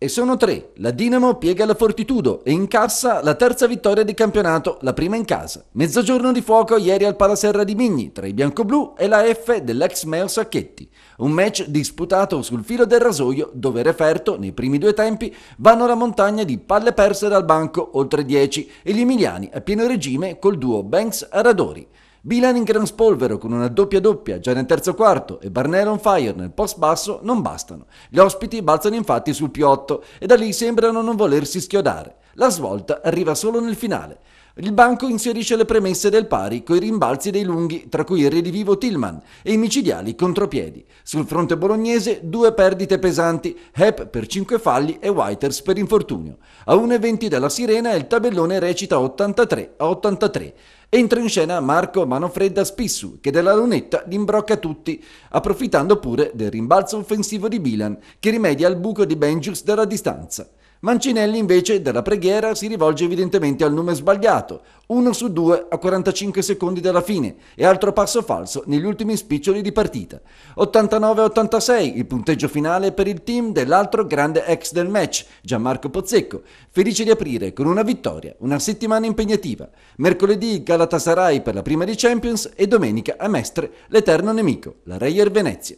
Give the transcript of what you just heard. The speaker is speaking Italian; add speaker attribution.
Speaker 1: E sono tre. La Dinamo piega la Fortitudo e incassa la terza vittoria di campionato, la prima in casa. Mezzogiorno di fuoco ieri al Palaserra di Migni tra i bianco-blu e la F dell'ex Meo Sacchetti. Un match disputato sul filo del rasoio dove Referto, nei primi due tempi, vanno alla montagna di palle perse dal banco oltre 10 e gli emiliani a pieno regime col duo Banks-Aradori. Bilan in gran spolvero con una doppia doppia già nel terzo quarto e Barnell on fire nel post basso non bastano. Gli ospiti balzano infatti sul piotto e da lì sembrano non volersi schiodare. La svolta arriva solo nel finale. Il banco inserisce le premesse del pari coi rimbalzi dei lunghi, tra cui il redivivo Tillman e i micidiali contropiedi. Sul fronte bolognese due perdite pesanti, Hep per 5 falli e Whiters per infortunio. A 1.20 della sirena il tabellone recita 83 a 83. Entra in scena Marco Manofredda Spissu, che della lunetta li imbrocca tutti, approfittando pure del rimbalzo offensivo di Bilan, che rimedia al buco di Benjus dalla distanza. Mancinelli invece dalla preghiera si rivolge evidentemente al nome sbagliato, 1 su 2 a 45 secondi dalla fine e altro passo falso negli ultimi spiccioli di partita. 89-86 il punteggio finale per il team dell'altro grande ex del match, Gianmarco Pozzecco, felice di aprire con una vittoria una settimana impegnativa. Mercoledì Galatasaray per la prima di Champions e domenica a Mestre l'eterno nemico, la Reyer Venezia.